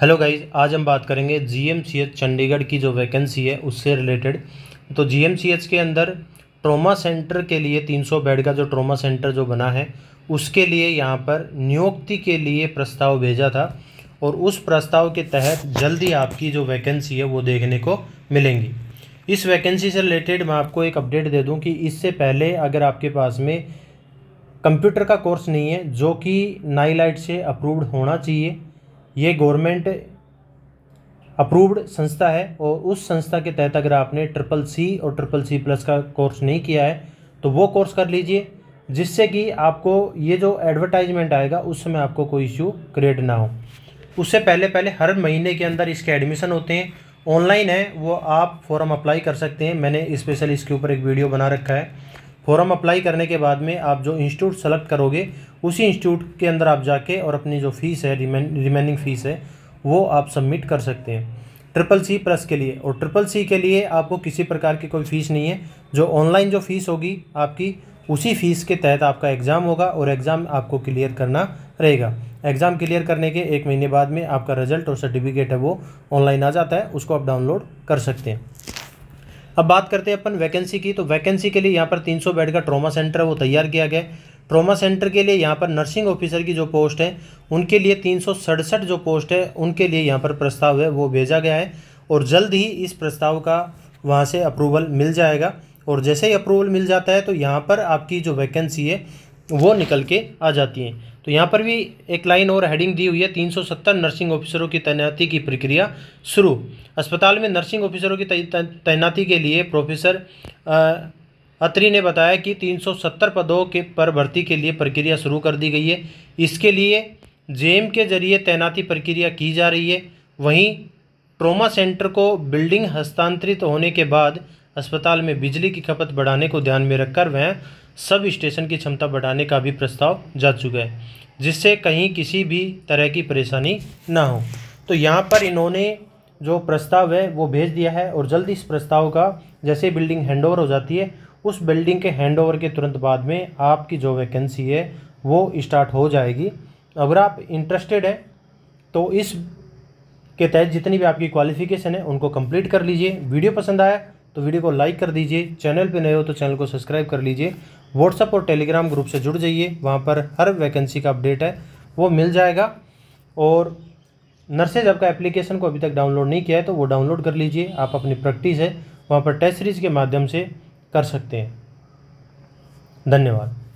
hello guys आज हम बात करेंगे जी चंडीगढ़ की जो वैकेंसी है उससे रिलेटेड तो जी के अंदर ट्रोमा सेंटर के लिए 300 बेड का जो ट्रोमा सेंटर जो बना है उसके लिए यहाँ पर नियुक्ति के लिए प्रस्ताव भेजा था और उस प्रस्ताव के तहत जल्दी आपकी जो वैकेंसी है वो देखने को मिलेंगी इस वैकेंसी से रिलेटेड मैं आपको एक अपडेट दे दूँ कि इससे पहले अगर आपके पास में कंप्यूटर का कोर्स नहीं है जो कि नाई से अप्रूव्ड होना चाहिए ये गवर्नमेंट अप्रूव्ड संस्था है और उस संस्था के तहत अगर आपने ट्रिपल सी और ट्रिपल सी प्लस का कोर्स नहीं किया है तो वो कोर्स कर लीजिए जिससे कि आपको ये जो एडवर्टाइजमेंट आएगा उस समय आपको कोई इश्यू क्रिएट ना हो उससे पहले पहले हर महीने के अंदर इसके एडमिशन होते हैं ऑनलाइन है वो आप फॉर्म अप्लाई कर सकते हैं मैंने स्पेशल इसके ऊपर एक वीडियो बना रखा है फॉर्म अप्लाई करने के बाद में आप जो इंस्टीट्यूट सेलेक्ट करोगे उसी इंस्टीट्यूट के अंदर आप जाके और अपनी जो फ़ीस है रिमेनिंग फ़ीस है वो आप सबमिट कर सकते हैं ट्रिपल सी प्लस के लिए और ट्रिपल सी के लिए आपको किसी प्रकार की कोई फ़ीस नहीं है जो ऑनलाइन जो फ़ीस होगी आपकी उसी फ़ीस के तहत आपका एग्ज़ाम होगा और एग्ज़ाम आपको क्लियर करना रहेगा एग्ज़ाम क्लियर करने के एक महीने बाद में आपका रिजल्ट और सर्टिफिकेट है वो ऑनलाइन आ जाता है उसको आप डाउनलोड कर सकते हैं अब बात करते हैं अपन वैकेंसी की तो वैकेंसी के लिए यहाँ पर 300 बेड का ट्रॉमा सेंटर है वो तैयार किया गया ट्रॉमा सेंटर के लिए यहाँ पर नर्सिंग ऑफिसर की जो पोस्ट है उनके लिए तीन जो पोस्ट है उनके लिए यहाँ पर प्रस्ताव है वो भेजा गया है और जल्द ही इस प्रस्ताव का वहाँ से अप्रूवल मिल जाएगा और जैसे ही अप्रूवल मिल जाता है तो यहाँ पर आपकी जो वैकेंसी है वो निकल के आ जाती हैं तो यहाँ पर भी एक लाइन और हेडिंग दी हुई है 370 नर्सिंग ऑफिसरों की तैनाती की प्रक्रिया शुरू अस्पताल में नर्सिंग ऑफिसरों की तैनाती के लिए प्रोफेसर अत्री ने बताया कि 370 पदों के पर भर्ती के लिए प्रक्रिया शुरू कर दी गई है इसके लिए जेएम के जरिए तैनाती प्रक्रिया की जा रही है वहीं ट्रोमा सेंटर को बिल्डिंग हस्तांतरित होने के बाद अस्पताल में बिजली की खपत बढ़ाने को ध्यान में रखकर वह सब स्टेशन की क्षमता बढ़ाने का भी प्रस्ताव जा चुका है जिससे कहीं किसी भी तरह की परेशानी ना हो तो यहाँ पर इन्होंने जो प्रस्ताव है वो भेज दिया है और जल्द इस प्रस्ताव का जैसे बिल्डिंग हैंडओवर हो जाती है उस बिल्डिंग के हैंडओवर के तुरंत बाद में आपकी जो वैकेंसी है वो स्टार्ट हो जाएगी अगर आप इंटरेस्टेड हैं तो इस के तहत जितनी भी आपकी क्वालिफिकेशन है उनको कंप्लीट कर लीजिए वीडियो पसंद आया तो वीडियो को लाइक कर दीजिए चैनल पे नए हो तो चैनल को सब्सक्राइब कर लीजिए व्हाट्सअप और टेलीग्राम ग्रुप से जुड़ जाइए वहाँ पर हर वैकेंसी का अपडेट है वो मिल जाएगा और नर्सेज आपका एप्लीकेशन को अभी तक डाउनलोड नहीं किया है तो वो डाउनलोड कर लीजिए आप अपनी प्रैक्टिस है वहाँ पर टेस्ट सीरीज के माध्यम से कर सकते हैं धन्यवाद